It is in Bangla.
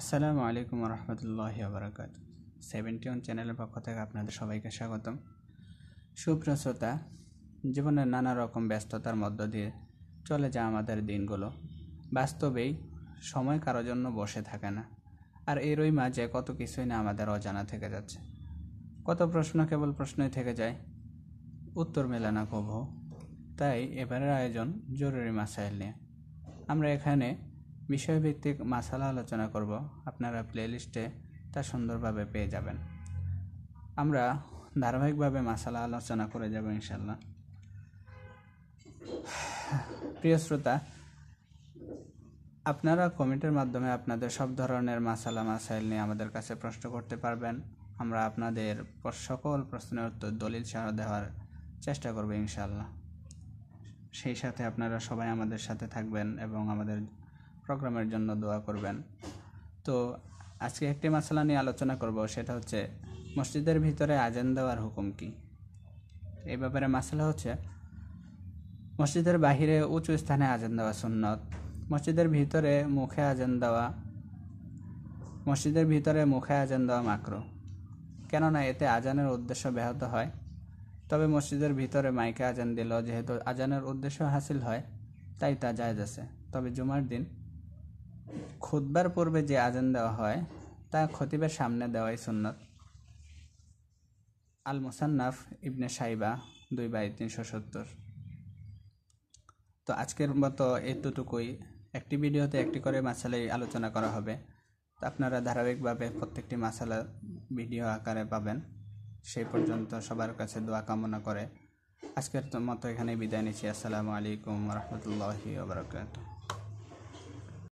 আসসালামু আলাইকুম রহমতুল্লাহ আবরাকাত সেভেন্টি ওয়ান চ্যানেলের পক্ষ থেকে আপনাদের সবাইকে স্বাগতম সুপ্রসতা জীবনের নানা রকম ব্যস্ততার মধ্য দিয়ে চলে যায় আমাদের দিনগুলো বাস্তবেই সময় কারো জন্য বসে থাকে না আর এরই মাঝে কত কিছুই না আমাদের অজানা থেকে যাচ্ছে কত প্রশ্ন কেবল প্রশ্নই থেকে যায় উত্তর মেলে না কভো তাই এবারের আয়োজন জরুরি মাসাইল নিয়ে আমরা এখানে বিষয়ভিত্তিক মাসালা আলোচনা করব আপনারা প্লেলিস্টে তা সুন্দরভাবে পেয়ে যাবেন আমরা ধারাবাহিকভাবে মাসালা আলোচনা করে যাব ইনশাল্লাহ প্রিয় শ্রোতা আপনারা কমেন্টের মাধ্যমে আপনাদের সব ধরনের মাসালা মাসাইল নিয়ে আমাদের কাছে প্রশ্ন করতে পারবেন আমরা আপনাদের সকল প্রশ্নের উত্তর দলিল সারা দেওয়ার চেষ্টা করব ইনশাল্লাহ সেই সাথে আপনারা সবাই আমাদের সাথে থাকবেন এবং আমাদের প্রোগ্রামের জন্য দোয়া করবেন তো আজকে একটি মশলা নিয়ে আলোচনা করব সেটা হচ্ছে মসজিদের ভিতরে আজান দেওয়ার হুকুম কি এ ব্যাপারে মশলা হচ্ছে মসজিদের বাহিরে উঁচু স্থানে আজান দেওয়া সুন্নত মসজিদের ভিতরে মুখে আজান দেওয়া মসজিদের ভিতরে মুখে আজান দেওয়া মাকর কেননা এতে আজানের উদ্দেশ্য ব্যাহত হয় তবে মসজিদের ভিতরে মাইকে আজান দিল যেহেতু আজানের উদ্দেশ্য হাসিল হয় তাই তা যায় আছে তবে জুমার দিন খুদবার পূর্বে যে আজান দেওয়া হয় তা খতিবের সামনে দেওয়াই সুন্নত আল মুসান্নাফ ইবনে সাইবা দুই বাই তিনশো সত্তর তো আজকের মতো এতটুকুই একটি ভিডিওতে একটি করে মাসালাই আলোচনা করা হবে তো আপনারা ধারাবাহিকভাবে প্রত্যেকটি মাসালা ভিডিও আকারে পাবেন সেই পর্যন্ত সবার কাছে দোয়া কামনা করে আজকের মতো এখানে বিদায় নিচ্ছি আসসালামু আলাইকুম রহমতুল্লাহি